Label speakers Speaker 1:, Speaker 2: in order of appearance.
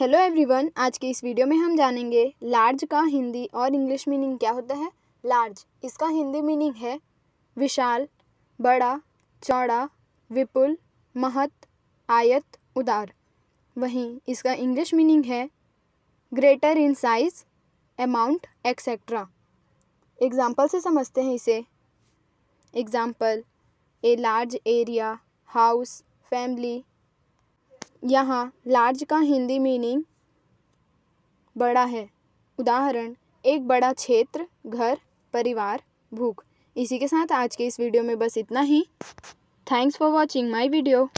Speaker 1: hello everyone आज के इस वीडियो में हम जानेंगे लार्ज का हिंदी और इंग्लिश मीनिंग क्या होता है लार्ज इसका हिंदी मीनिंग है विशाल बड़ा चौड़ा विपुल महत आयत उदार वहीं इसका इंग्लिश मीनिंग है greater in size amount etcetera example से समझते हैं इसे example a large area house family यहाँ लार्ज का हिंदी मीनिंग बड़ा है उदाहरण एक बड़ा क्षेत्र घर परिवार भूख इसी के साथ आज के इस वीडियो में बस इतना ही thanks for watching my video